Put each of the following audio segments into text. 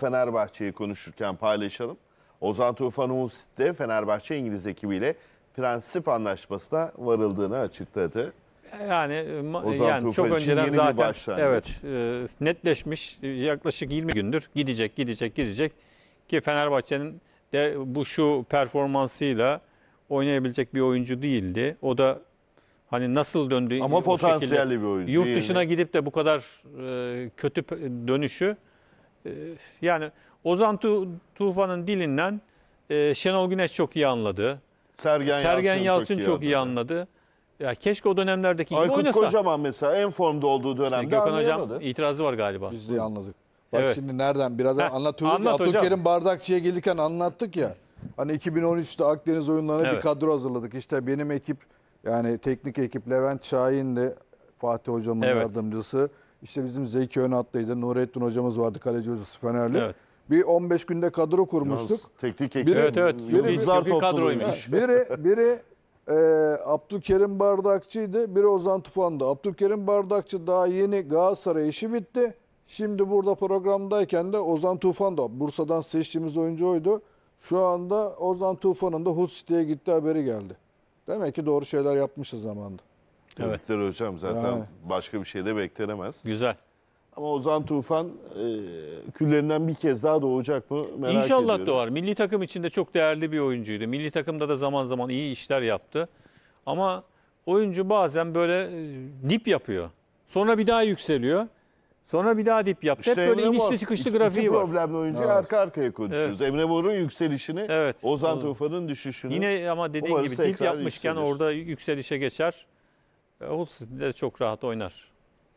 Fenerbahçe'yi konuşurken paylaşalım. Ozan Tufan Umut de Fenerbahçe İngiliz ekibiyle prensip anlaşmasına varıldığını açıkladı. Yani Ozan yani çok önceden yeni zaten bir evet e, netleşmiş yaklaşık 20 gündür gidecek gidecek gidecek ki Fenerbahçe'nin de bu şu performansıyla oynayabilecek bir oyuncu değildi. O da hani nasıl döndü Ama potansiyelli bir oyuncu. Yurt dışına yani. gidip de bu kadar e, kötü dönüşü ee, yani Ozan tu Tufan'ın dilinden e, Şenol Güneş çok iyi anladı. Sergen, Sergen Yalçın, Yalçın çok, çok iyi anladı. Ya keşke o dönemlerdeki Aykut gibi oynasa. Aykut Kocaman mesela en formda olduğu dönemde Gökhan anlayamadı. Hocam itirazı var galiba. Biz de anladık. Bak evet. şimdi nereden biraz anlatıyorduk Anlat Bardakçı'ya gelirken anlattık ya. Hani 2013'te Akdeniz oyunlarına evet. bir kadro hazırladık. İşte benim ekip yani teknik ekip Levent Şahin'di Fatih Hocam'ın evet. yardımcısı. İşte bizim Zeki Önatlı'ydı, Nurettin hocamız vardı, kaleci hocası Fenerli. Evet. Bir 15 günde kadro kurmuştuk. Yalnız teknik ekip. evet evet. Yıldızlar bir, bir kadroymuş. Biri, biri e, Abdülkerim Bardakçı'ydı, biri Ozan Tufan'dı. Abdülkerim Bardakçı daha yeni Galatasaray işi bitti. Şimdi burada programdayken de Ozan Tufan da Bursa'dan seçtiğimiz oyuncu oydu. Şu anda Ozan Tufan'ın da Hull City'ye gitti haberi geldi. Demek ki doğru şeyler yapmışız zamanda. Tebrikler evet. hocam zaten yani. başka bir şey de beklenemez. Güzel. Ama Ozan Tufan e, küllerinden bir kez daha doğacak mı merak İnşallah ediyorum. İnşallah doğar. Milli takım içinde çok değerli bir oyuncuydu. Milli takımda da zaman zaman iyi işler yaptı. Ama oyuncu bazen böyle e, dip yapıyor. Sonra bir daha yükseliyor. Sonra bir daha dip yaptı. İşte Hep böyle Emre inişli Mor, çıkışlı iki, grafiği iki var. problemli oyuncu evet. arka arkaya konuşuyoruz. Evet. Emre Mor'un yükselişini, evet. Ozan Tufan'ın düşüşünü. Yine ama dediğin gibi dip yapmışken yükselir. orada yükselişe geçer. E, Olsun de çok rahat oynar.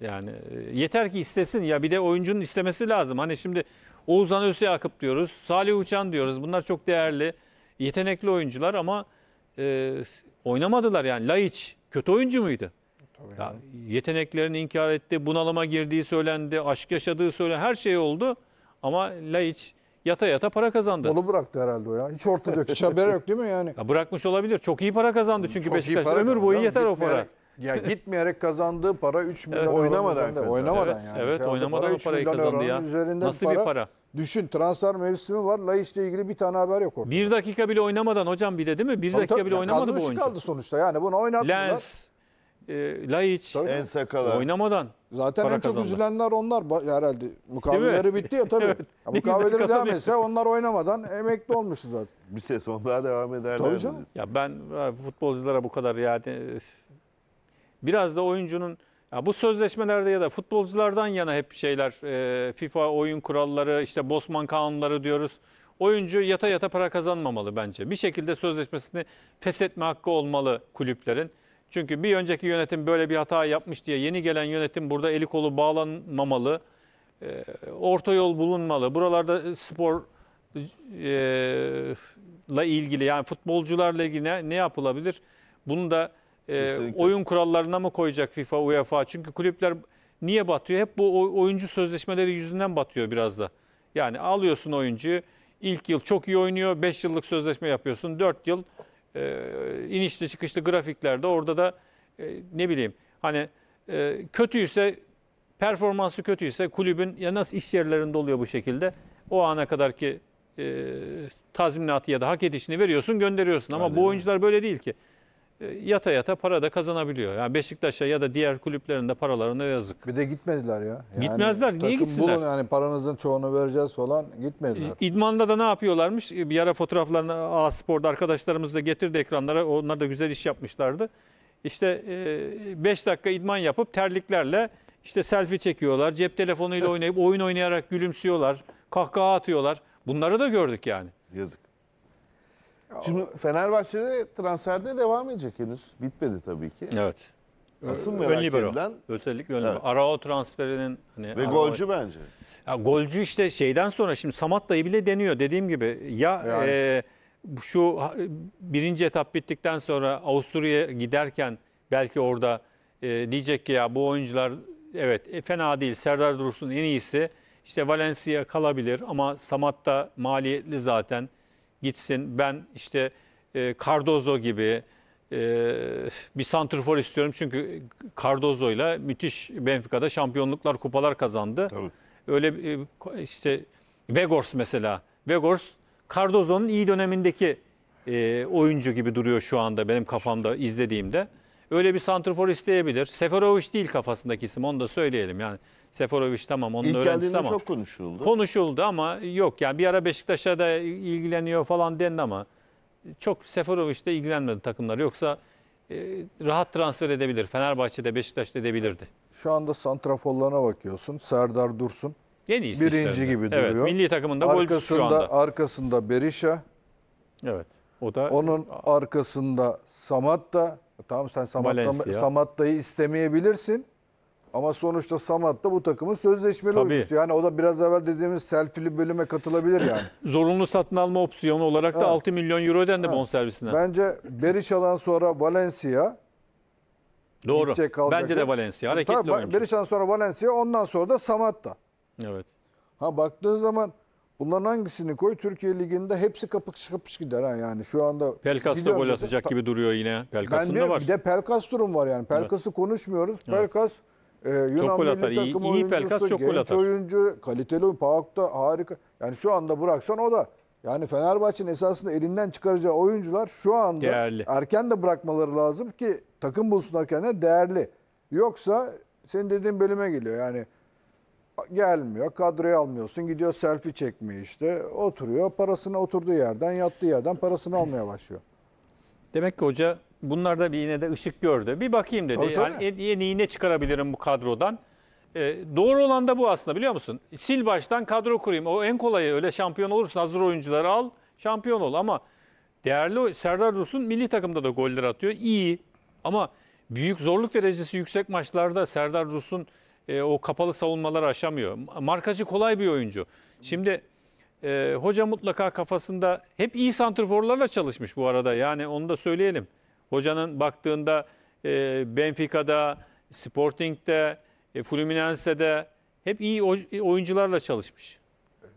Yani e, yeter ki istesin ya bir de oyuncunun istemesi lazım. Hani şimdi Oğuzhan Özyakıp diyoruz, Salih Uçan diyoruz. Bunlar çok değerli, yetenekli oyuncular ama e, oynamadılar yani. Laiç kötü oyuncu muydu? Tabii ya, yeteneklerini inkar etti, bunalıma girdiği söylendi, aşk yaşadığı söylendi, her şey oldu. Ama Laiç yata yata para kazandı. Onu bıraktı herhalde o ya. Hiç ortada yok, hiç haber yok değil mi yani? Ya bırakmış olabilir. Çok iyi para kazandı çünkü Beşiktaş. Ömür boyu yeter o para. Ya gitmeyerek kazandığı para 3 milyon euro Oynamadan üzerinde. kazandı. Oynamadan Evet, yani. evet, Şu oynamadan para o 3 parayı kazandı euronun ya. üzerinde Nasıl bir para? Düşün transfer mevsimi var. Laiç'le ilgili bir tane haber yok ortada. Bir dakika bile oynamadan hocam bir de değil mi? Bir Tabii, dakika tabii. bile Ya oynamadı kadro bu oyuncu. kaldı sonuçta yani bunu oynattılar. Lens, e, Laiç Tabii. En sakala. oynamadan. Zaten Para en çok üzülenler onlar ba- herhalde. Mukavemeleri bitti ya tabii. Evet. Ya, Ne güzel devam etse onlar oynamadan emekli olmuştu zaten. Bir sezon daha devam ederler. Tabii canım. Ya ben futbolculara bu kadar yani Biraz da oyuncunun ya bu sözleşmelerde ya da futbolculardan yana hep şeyler e, FIFA oyun kuralları işte Bosman kanunları diyoruz. Oyuncu yata yata para kazanmamalı bence. Bir şekilde sözleşmesini feshetme hakkı olmalı kulüplerin. Çünkü bir önceki yönetim böyle bir hata yapmış diye yeni gelen yönetim burada eli kolu bağlanmamalı. E, orta yol bulunmalı. Buralarda spor e, la ilgili yani futbolcularla ilgili ne, ne yapılabilir? Bunu da e, oyun kurallarına mı koyacak FIFA, UEFA? Çünkü kulüpler niye batıyor? Hep bu oyuncu sözleşmeleri yüzünden batıyor biraz da. Yani alıyorsun oyuncuyu, ilk yıl çok iyi oynuyor, 5 yıllık sözleşme yapıyorsun, 4 yıl e, inişli çıkışlı grafiklerde orada da e, ne bileyim hani e, kötüyse performansı kötüyse kulübün ya nasıl iş yerlerinde oluyor bu şekilde o ana kadarki e, tazminatı ya da hak edişini veriyorsun gönderiyorsun ama Aynen. bu oyuncular böyle değil ki. E, yata yata para da kazanabiliyor. Yani Beşiktaş'a ya da diğer kulüplerinde de paralarına yazık. Bir de gitmediler ya. Yani Gitmezler. Niye gitsinler? Bulun yani paranızın çoğunu vereceğiz falan gitmediler. İdman'da da ne yapıyorlarmış? E, bir ara fotoğraflarını A Spor'da arkadaşlarımız da getirdi ekranlara. Onlar da güzel iş yapmışlardı. İşte 5 e, dakika idman yapıp terliklerle işte selfie çekiyorlar. Cep telefonuyla oynayıp oyun oynayarak gülümsüyorlar. Kahkaha atıyorlar. Bunları da gördük yani. Yazık. Şimdi Fenerbahçe'de transferde devam edecek henüz. Bitmedi tabii ki. Evet. Asıl ee, merak ön libero. edilen... Özellikle ön libero. Evet. Arao transferinin... Hani Ve Arao... golcü bence. Ya golcü işte şeyden sonra şimdi Samatta'yı bile deniyor dediğim gibi. Ya yani. e, şu birinci etap bittikten sonra Avusturya'ya giderken belki orada e, diyecek ki ya bu oyuncular evet e, fena değil Serdar Dursun en iyisi. İşte Valencia kalabilir ama Samatta maliyetli zaten gitsin. Ben işte e, Cardozo gibi e, bir santrfor istiyorum. Çünkü Cardozo ile müthiş Benfica'da şampiyonluklar, kupalar kazandı. Tabii. Öyle e, işte Vegors mesela. Vegors Cardozo'nun iyi dönemindeki e, oyuncu gibi duruyor şu anda benim kafamda izlediğimde öyle bir santrfor isteyebilir. Seferovic değil kafasındaki isim onu da söyleyelim. Yani Seferovic tamam onun İlk öğrencisi ama. çok konuşuldu. Konuşuldu ama yok yani bir ara Beşiktaş'a da ilgileniyor falan dendi ama çok Seferovic'de ilgilenmedi takımlar. Yoksa e, rahat transfer edebilir. Fenerbahçe'de Beşiktaş'ta edebilirdi. Şu anda santraforlarına bakıyorsun. Serdar Dursun. yeni Birinci gibi evet, duruyor. Milli takımında golcüsü şu anda. Arkasında Berisha. Evet. O da onun arkasında Samat da Tamam sen Samatta'yı istemeyebilirsin. Ama sonuçta Samat da bu takımın sözleşmeli Tabii. oyuncusu. Yani o da biraz evvel dediğimiz selfili bölüme katılabilir yani. Zorunlu satın alma opsiyonu olarak da evet. 6 milyon euro ödendi evet. bonservisine. Bence Berişal'dan sonra Valencia Doğru. Bence de Valencia hareketli Tabii, oyuncu. Berişal'dan sonra Valencia ondan sonra da Samat da. Evet. Ha baktığın zaman Bunların hangisini koy Türkiye Ligi'nde hepsi kapış kapış gider ha yani şu anda. Pelkas da gol atacak gibi duruyor yine. Pelkas'ın da var. Bir de Pelkas durum var yani. Pelkas'ı evet. konuşmuyoruz. Pelkas evet. e, Yunan milli takım iyi, iyi oyuncusu, Pelkas çok genç oyuncu, kaliteli, Pauk'ta harika. Yani şu anda bıraksan o da yani Fenerbahçe'nin esasında elinden çıkaracağı oyuncular şu anda değerli. erken de bırakmaları lazım ki takım bulsunlar kendine değerli. Yoksa senin dediğin bölüme geliyor yani gelmiyor. Kadroya almıyorsun. Gidiyor selfie çekmeye işte. Oturuyor. Parasını oturduğu yerden, yattığı yerden parasını almaya başlıyor. Demek ki hoca bunlarda bir yine de ışık gördü. Bir bakayım dedi. Tabii, tabii. Yani yeni ne çıkarabilirim bu kadrodan? Ee, doğru olan da bu aslında biliyor musun? Sil baştan kadro kurayım. O en kolayı öyle şampiyon olursun. Hazır oyuncuları al, şampiyon ol. Ama değerli Serdar Dursun milli takımda da goller atıyor. İyi ama büyük zorluk derecesi yüksek maçlarda Serdar Dursun e, o kapalı savunmaları aşamıyor. Markacı kolay bir oyuncu. Şimdi e, hoca mutlaka kafasında hep iyi santriforlarla çalışmış bu arada. Yani onu da söyleyelim. Hocanın baktığında e, Benfica'da, Sporting'de, e, Fluminense'de hep iyi oyuncularla çalışmış.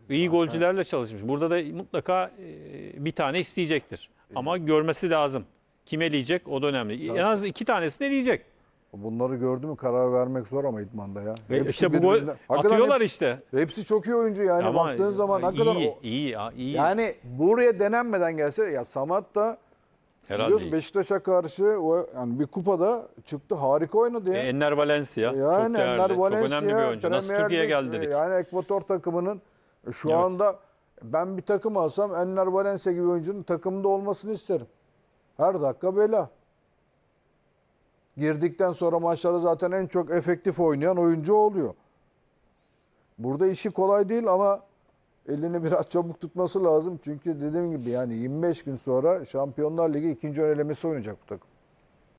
İyi golcülerle çalışmış. Burada da mutlaka e, bir tane isteyecektir. E, Ama görmesi lazım. Kim eleyecek o da önemli. En az iki tanesini eleyecek. Bunları gördü mü karar vermek zor ama idmanda ya. E hepsi işte bu gol atıyorlar hepsi, işte. Hepsi çok iyi oyuncu yani ama baktığın zaman ne kadar iyi, iyi, iyi. Yani buraya denenmeden gelse ya Samat da Herhalde biliyorsun Beşiktaş'a karşı o yani bir kupada çıktı harika oynadı ya. E, Enner Valencia yani çok değerli. Valencia, çok önemli bir oyuncu. Nasıl Türkiye'ye geldi dedik. Yani Ekvator takımının e, şu evet. anda ben bir takım alsam Enner Valencia gibi oyuncunun takımda olmasını isterim. Her dakika bela. Girdikten sonra maçlarda zaten en çok efektif oynayan oyuncu oluyor. Burada işi kolay değil ama elini biraz çabuk tutması lazım. Çünkü dediğim gibi yani 25 gün sonra Şampiyonlar Ligi ikinci önelemesi oynayacak bu takım.